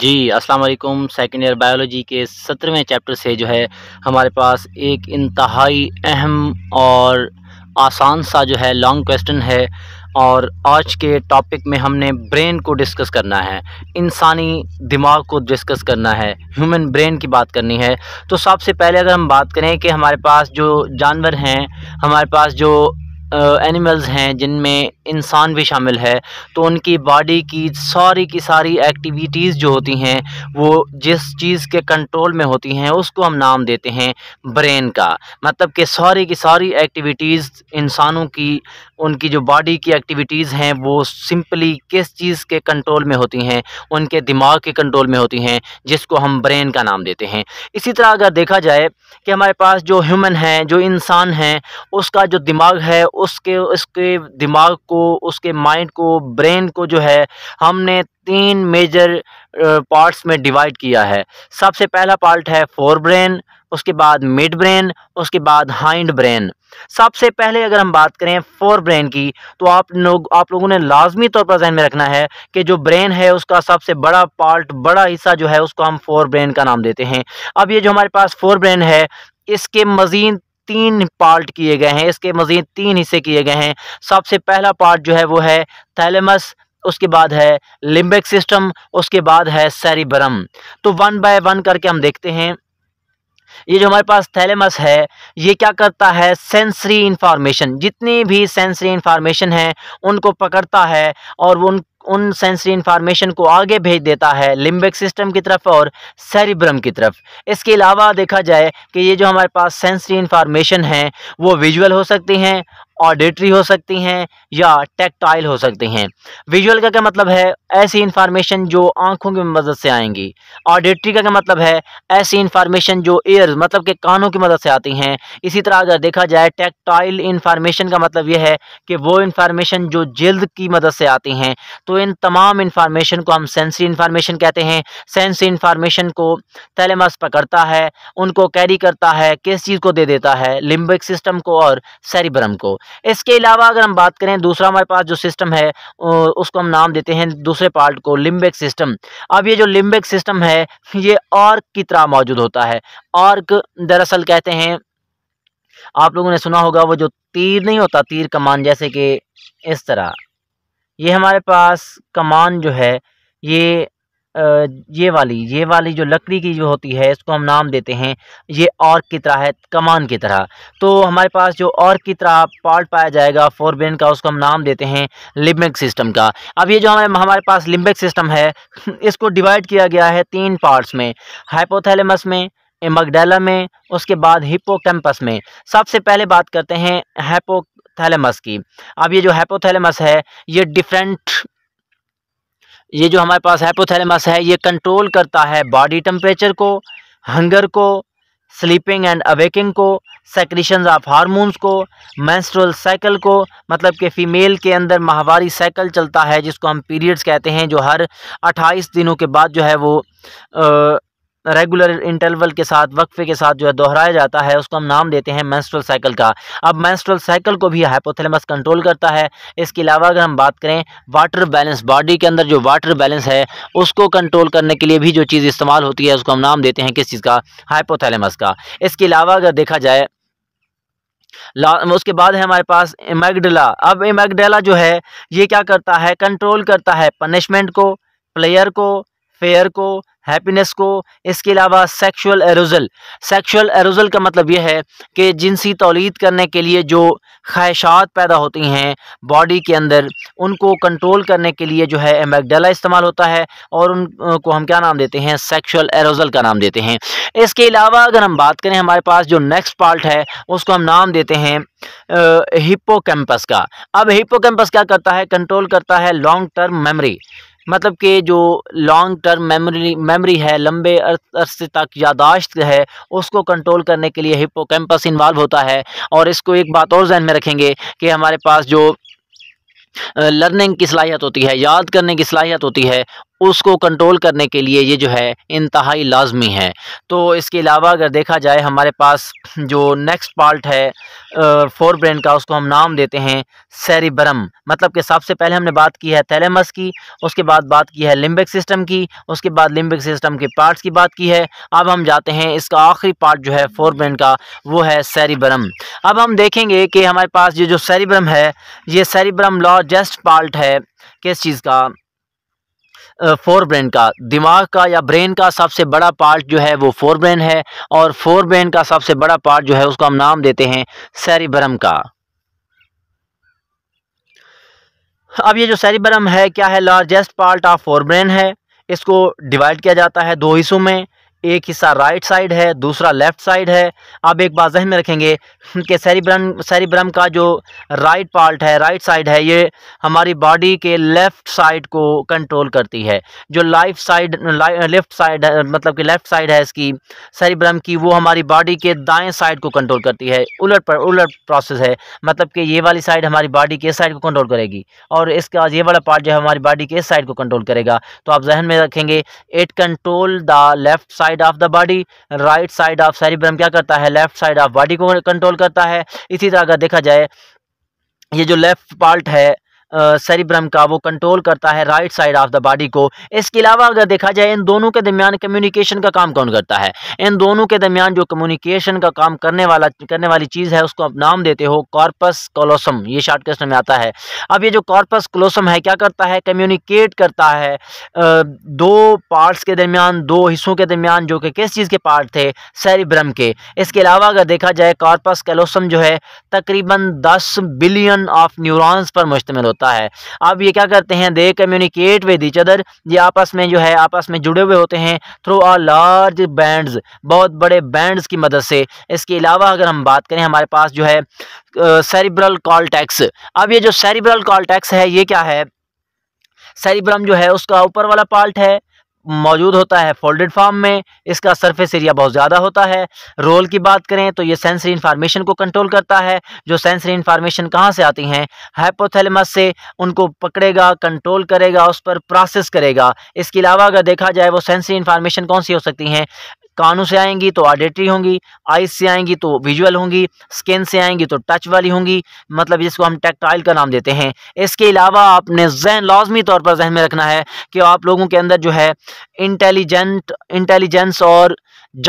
जी अस्सलाम वालेकुम second year biology के सत्रहवें चैप्टर से जो है हमारे पास एक इंतहाई अहम और आसान सा जो है लॉन्ग क्वेश्चन है और आज के टॉपिक में हमने ब्रेन को डिस्कस करना है इंसानी दिमाग को डिस्कस करना है ह्यूमन ब्रेन की बात करनी है तो सबसे पहले अगर हम बात करें कि हमारे पास जो जानवर हैं हमारे पास जो एनिमल्स हैं जिनमें इंसान भी शामिल है तो उनकी बॉडी की सारी की सारी एक्टिविटीज़ जो होती हैं वो जिस चीज़ के कंट्रोल में होती हैं उसको हम नाम देते हैं ब्रेन का मतलब कि सारी की सारी एक्टिविटीज़ इंसानों की उनकी जो बॉडी की एक्टिविटीज़ हैं वो सिंपली किस चीज़ के कंट्रोल में होती हैं उनके दिमाग के कंट्रोल में होती हैं जिसको हम ब्रेन का नाम देते हैं इसी तरह अगर देखा जाए कि हमारे पास जो ह्यूमन है जो इंसान है उसका जो दिमाग है उसके उसके दिमाग को को उसके माइंड को ब्रेन को जो है हमने तीन मेजर पार्ट्स में डिवाइड किया है सबसे पहला पार्ट है फोर ब्रेन उसके बाद मिड ब्रेन उसके बाद हाइंड ब्रेन सबसे पहले अगर हम बात करें फोर ब्रेन की तो आप लोग आप लोगों ने लाजमी तौर पर जहन में रखना है कि जो ब्रेन है उसका सबसे बड़ा पार्ट बड़ा हिस्सा जो है उसको हम फोर ब्रेन का नाम देते हैं अब ये जो हमारे पास फोर ब्रेन है इसके मजीद तीन पार्ट किए गए हैं इसके मज़ीद तीन हिस्से किए गए हैं सबसे पहला पार्ट जो है वो है थैलेमस उसके बाद है लिम्बिक सिस्टम उसके बाद है सेरिब्रम तो वन बाय वन करके हम देखते हैं ये जो हमारे पास थैलेमस है ये क्या करता है सेंसरी इंफॉर्मेशन जितनी भी सेंसरी इंफॉर्मेशन है उनको पकड़ता है और वो उन उन सेंसरी इंफॉर्मेशन को आगे भेज देता है लिम्बिक सिस्टम की तरफ और सेरिब्रम की तरफ इसके अलावा देखा जाए कि ये जो हमारे पास सेंसरी इंफॉर्मेशन है वो विजुअल हो सकती हैं ऑडिटरी हो सकती हैं या टेक्टाइल हो सकती हैं विजुअल का क्या मतलब है ऐसी इन्फॉर्मेशन जो आंखों की मदद से आएंगी ऑडिटरी का क्या मतलब है ऐसी इन्फॉर्मेशन जो ईयर मतलब कि कानों की मदद से आती हैं इसी तरह अगर देखा जाए टेक्टाइल इन्फॉर्मेशन का मतलब यह है कि वो इन्फॉर्मेशन जो जल्द की मदद से आती हैं तो इन तमाम इन्फॉर्मेशन को हम सेंसरी इन्फॉर्मेशन कहते हैं सेंसरी इन्फॉर्मेशन को तेलेमस पकड़ता है उनको कैरी करता है किस चीज़ को दे देता है लिम्बिक सिस्टम को और सेरिब्रम को इसके अलावा अगर हम बात करें दूसरा हमारे पास जो सिस्टम है उसको हम नाम देते हैं दूसरे पार्ट को लिम्बिक सिस्टम अब ये जो लिम्बिक सिस्टम है ये ऑर्क की तरह मौजूद होता है और दरअसल कहते हैं आप लोगों ने सुना होगा वो जो तीर नहीं होता तीर कमान जैसे कि इस तरह ये हमारे पास कमान जो है ये ये वाली ये वाली जो लकड़ी की जो होती है इसको हम नाम देते हैं ये और की तरह है कमान की तरह तो हमारे पास जो और की तरह पार्ट पाया जाएगा फोरबेन का उसको हम नाम देते हैं लिम्बिक सिस्टम का अब ये जो हमारे हमारे पास लिम्बिक सिस्टम है इसको डिवाइड किया गया है तीन पार्ट्स में हाइपोथैलेमस में एमगडेला में उसके बाद हिप्पोकैम्पस में सबसे पहले बात करते हैं हैपो थैलेमस की अब ये जो हैपोथैलेमस है ये डिफरेंट ये जो हमारे पास हाइपोथैलेमस है ये कंट्रोल करता है बॉडी टेम्परेचर को हंगर को स्लीपिंग एंड अवेकिंग को सेक्रीशन ऑफ हारमोन्स को मैंस्ट्रल साइकिल को मतलब कि फ़ीमेल के अंदर माहवारी साइकिल चलता है जिसको हम पीरियड्स कहते हैं जो हर 28 दिनों के बाद जो है वो आ, रेगुलर इंटरवल के साथ वक्फे के साथ जो है दोहराया जाता है उसको हम नाम देते हैं मैंस्ट्रल साइकिल का अब मैंस्ट्रल साइकिल को भी हाइपोथेलमस कंट्रोल करता है इसके अलावा अगर हम बात करें वाटर बैलेंस बॉडी के अंदर जो वाटर बैलेंस है उसको कंट्रोल करने के लिए भी जो चीज़ इस्तेमाल होती है उसको हम नाम देते हैं किस चीज़ का हाइपोथैलेमस का इसके अलावा अगर देखा जाए उसके बाद है हमारे पास इमैगडला अब इमैगडला जो है ये क्या करता है कंट्रोल करता है पनिशमेंट को प्लेयर को फेयर को हैप्पीनेस को इसके अलावा सेक्सुअल एरोजल सेक्सुअल एरोजल का मतलब यह है कि जिनसी तोलीद करने के लिए जो ख्वाहिशात पैदा होती हैं बॉडी के अंदर उनको कंट्रोल करने के लिए जो है एमबेगडेला इस्तेमाल होता है और उनको हम क्या नाम देते हैं सेक्शुअल एरोजल का नाम देते हैं इसके अलावा अगर हम बात करें हमारे पास जो नेक्स्ट पार्ट है उसको हम नाम देते हैं हिप्पोकैम्पस का अब हिप्पोकैम्पस क्या करता है कंट्रोल करता है लॉन्ग टर्म मेमोरी मतलब कि जो लॉन्ग टर्म मेमोरी मेमोरी है लंबे अरसे तक यादाश्त है उसको कंट्रोल करने के लिए हिपो कैम्पस इन्वाल्व होता है और इसको एक बात और जहन में रखेंगे कि हमारे पास जो लर्निंग की सलाहियत होती है याद करने की सलाहियत होती है उसको कंट्रोल करने के लिए ये जो है इंतहाई लाजमी है तो इसके अलावा अगर देखा जाए हमारे पास जो नेक्स्ट पार्ट है फोर ब्रेन का उसको हम नाम देते हैं सेरिब्रम मतलब कि सबसे पहले हमने बात की है थैलेमस की उसके बाद बात की है लिम्बिक सिस्टम की उसके बाद लिम्बिक सिस्टम के पार्ट्स की बात की है अब हम जाते हैं इसका आखिरी पार्ट जो है फोर ब्रेन का वो है सेरिब्रम अब हम देखेंगे कि हमारे पास ये जो सेरिब्रम है ये सेरिब्रम लॉ जस्ट पार्ट है किस चीज़ का फोर ब्रेन का दिमाग का या ब्रेन का सबसे बड़ा पार्ट जो है वो फोर ब्रेन है और फोर ब्रेन का सबसे बड़ा पार्ट जो है उसको हम नाम देते हैं सैरिब्रम का अब ये जो सैरिब्रम है क्या है largest part of forebrain है इसको डिवाइड किया जाता है दो हिस्सों में एक हिस्सा राइट साइड है दूसरा लेफ़्ट साइड है आप एक बात जहन में रखेंगे कि सैरिब्रम सैरिब्रम का जो राइट पार्ट है राइट साइड है ये हमारी बॉडी के लेफ़्ट साइड को कंट्रोल करती है जो लाइफ साइड लेफ़्ट साइड मतलब कि लेफ़्ट साइड है इसकी सैरिब्रम की वो हमारी बॉडी के दाएँ साइड को कंट्रोल करती है उलट पर उलट प्रोसेस है मतलब कि ये वाली साइड हमारी बॉडी के साइड को कंट्रोल करेगी और इसका ये वाला पार्ट जो है हमारी बॉडी के साइड को कंट्रोल करेगा तो आप जहन में रखेंगे it control the left side side of the body right side of cerebrum क्या करता है लेफ्ट साइड ऑफ बॉडी को कंट्रोल करता है इसी तरह अगर देखा जाए ये जो लेफ्ट पार्ट है सेरिब्रम का वो कंट्रोल करता है right side of the body को इसके अलावा अगर देखा जाए इन दोनों के दरमियान कम्युनिकेशन का काम कौन करता है इन दोनों के दरमियान जो कम्युनिकेशन का काम करने वाला करने वाली चीज़ है उसको आप नाम देते हो कॉर्पस कोलोसम ये शार्ट क्वेश्चन में आता है अब ये जो कॉर्पस कोलोसम है क्या करता है कम्युनिकेट करता है दो पार्ट्स के दरमियान दो हिस्सों के दरमियान जो कि किस चीज़ के पार्ट थे सेरिब्रम के इसके अलावा अगर देखा जाए कॉर्पस कैलोसम जो है तकरीबन दस बिलियन ऑफ न्यूरॉन्स पर मुश्तमिल होता होता है अब ये क्या करते हैं they communicate with each other ये आपस में जो है आपस में जुड़े हुए होते हैं थ्रू आ लार्ज बैंड बहुत बड़े बैंड की मदद से इसके अलावा अगर हम बात करें हमारे पास जो है सेरिब्रल कॉल टैक्स अब ये जो सेरिब्रल कॉल टैक्स है ये क्या है सेरिब्रम जो है उसका ऊपर वाला पार्ट है मौजूद होता है फोल्डेड फॉर्म में इसका सरफेस एरिया बहुत ज़्यादा होता है रोल की बात करें तो ये सेंसरी इन्फॉर्मेशन को कंट्रोल करता है जो सेंसरी इन्फॉर्मेशन कहाँ से आती हैं हाइपोथैलेमस से उनको पकड़ेगा कंट्रोल करेगा उस पर प्रोसेस करेगा इसके अलावा अगर देखा जाए वो सेंसरी इन्फॉर्मेशन कौन सी हो सकती हैं कानों से आएंगी तो ऑडिटरी होंगी आइज से आएंगी तो विजुअल होंगी स्किन से आएंगी तो टच वाली होंगी मतलब जिसको हम टेक्टाइल का नाम देते हैं इसके अलावा आपने जहन लाजमी तौर पर जहन में रखना है कि आप लोगों के अंदर जो है इंटेलिजेंट इंटेलिजेंस और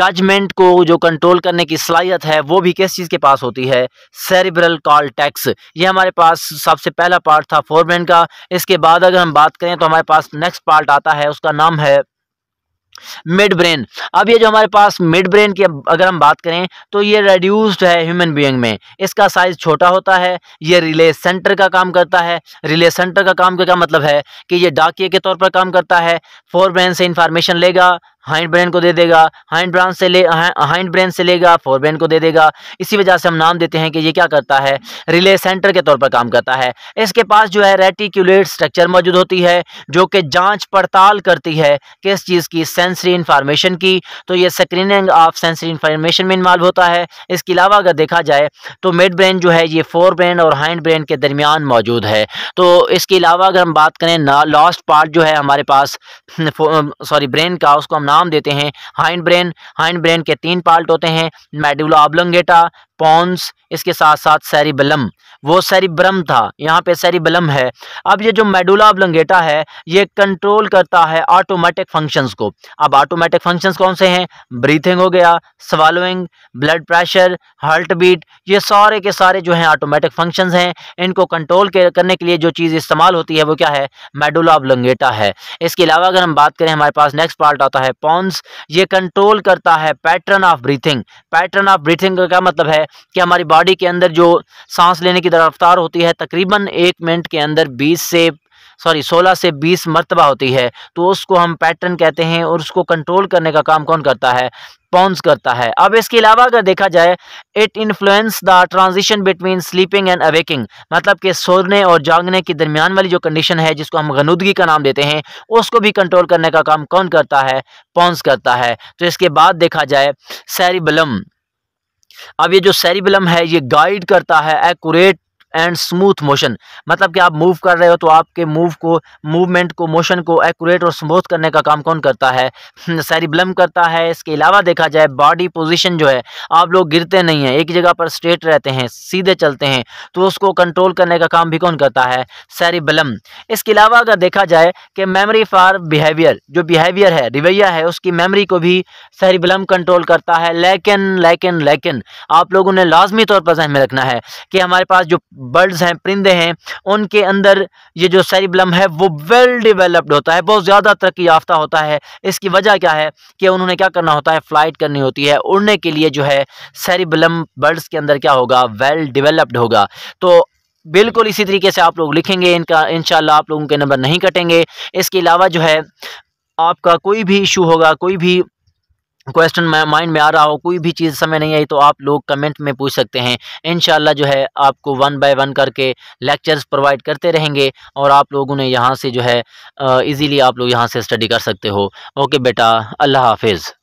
जजमेंट को जो कंट्रोल करने की सलाहियत है वो भी किस चीज़ के पास होती है सेरिब्रल कॉल टैक्स ये हमारे पास सबसे पहला पार्ट था फोरमैन का इसके बाद अगर हम बात करें तो हमारे पास नेक्स्ट पार्ट आता है उसका नाम है मिड ब्रेन अब ये जो हमारे पास मिड ब्रेन की अगर हम बात करें तो ये रेड्यूस्ड है ह्यूमन बीइंग में इसका साइज छोटा होता है ये रिले सेंटर का काम करता है रिले सेंटर का काम का क्या मतलब है कि ये डाकिए के तौर पर काम करता है फोर ब्रेन से इंफॉर्मेशन लेगा हाइंड ब्रेन को दे देगा हाइंड ब्रांच से ले हाइंड ब्रेन से लेगा फोर ब्रेन को दे देगा इसी वजह से हम नाम देते हैं कि ये क्या करता है रिले सेंटर के तौर पर काम करता है इसके पास जो है रेटिकुलेट स्ट्रक्चर मौजूद होती है जो कि जांच पड़ताल करती है किस चीज़ की सेंसरी इंफॉर्मेशन की तो ये स्क्रीनिंग ऑफ सेंसरी इंफॉर्मेशन में इन्वाल्व होता है इसके अलावा अगर देखा जाए तो मिड ब्रेन जो है ये फोर ब्रेन और हाइंड ब्रेन के दरमियान मौजूद है तो इसके अलावा अगर हम बात करें लास्ट पार्ट जो है हमारे पास सॉरी ब्रेन का उसको हम नाम नाम देते हैं हाइंड ब्रेन हाइंड ब्रेन के तीन पार्ट होते हैं मेडुला ऑबलंगेटा पॉन्स इसके साथ साथ सेरिबलम वो सेरिब्रम था यहाँ पे सेरिबलम है अब ये जो मेडुला लंगेटा है ये कंट्रोल करता है ऑटोमेटिक फंक्शंस को अब ऑटोमेटिक फंक्शंस कौन से हैं ब्रीथिंग हो गया swallowing blood pressure heartbeat ये सारे के सारे जो हैं ऑटोमेटिक फंक्शंस हैं इनको कंट्रोल करने के लिए जो चीज़ इस्तेमाल होती है वो क्या है मेडुला लंगेटा है इसके अलावा अगर हम बात करें हमारे पास नेक्स्ट पार्ट आता है पॉन्स ये कंट्रोल करता है pattern of breathing pattern of breathing का क्या मतलब है कि हमारी बॉडी के अंदर जो सांस लेने की की रफ्तार होती है तकरीबन एक मिनट के अंदर बीस से सॉरी 16 से 20 मरतबा होती है तो उसको हम पैटर्न कहते हैं और उसको कंट्रोल करने का काम कौन करता है पॉन्स करता है अब इसके अलावा अगर देखा जाए it influence the transition between sleeping and awakening मतलब कि सोने और जागने के दरमियान वाली जो कंडीशन है जिसको हम गनुदगी का नाम देते हैं उसको भी कंट्रोल करने का काम कौन करता है पॉन्स करता है तो इसके बाद देखा जाए सैरिबलम अब ये जो सेरिबलम है ये गाइड करता है एक्यूरेट एंड स्मूथ मोशन मतलब कि आप मूव कर रहे हो तो आपके मूव को मूवमेंट को मोशन को एक्यूरेट और स्मूथ करने का काम कौन करता है सैरिब्लम हम्म, करता है इसके अलावा देखा जाए बॉडी पोजिशन जो है आप लोग गिरते नहीं हैं एक जगह पर स्ट्रेट रहते हैं सीधे चलते हैं तो उसको कंट्रोल करने का काम भी कौन करता है सैरिबलम इसके अलावा अगर देखा जाए कि मेमरी फॉर बिहेवियर जो बिहेवियर है रिवैया है उसकी मेमरी को भी सैरिबलम कंट्रोल करता है लेकिन लेकिन लेकिन आप लोगों ने लाजमी तौर पर जहन में रखना है कि हमारे पास जो बर्ड्स हैं परिंदे हैं उनके अंदर ये जो सेरिबलम है वो वेल डिवेलप्ड होता है बहुत ज़्यादा तरक्की याफ्ता होता है इसकी वजह क्या है कि उन्होंने क्या करना होता है फ्लाइट करनी होती है उड़ने के लिए जो है सेरिबलम बर्ड्स के अंदर क्या होगा वेल डिवेलप्ड होगा तो बिल्कुल इसी तरीके से आप लोग लिखेंगे इनका इन आप लोगों के नंबर नहीं कटेंगे इसके अलावा जो है आपका कोई भी इशू होगा कोई भी क्वेश्चन माइंड में आ रहा हो कोई भी चीज़ समय नहीं आई तो आप लोग कमेंट में पूछ सकते हैं इन जो है आपको वन बाय वन करके लेक्चर्स प्रोवाइड करते रहेंगे और आप लोग उन्हें यहाँ से जो है ईज़िली आप लोग यहाँ से स्टडी कर सकते हो ओके बेटा अल्लाह हाफिज़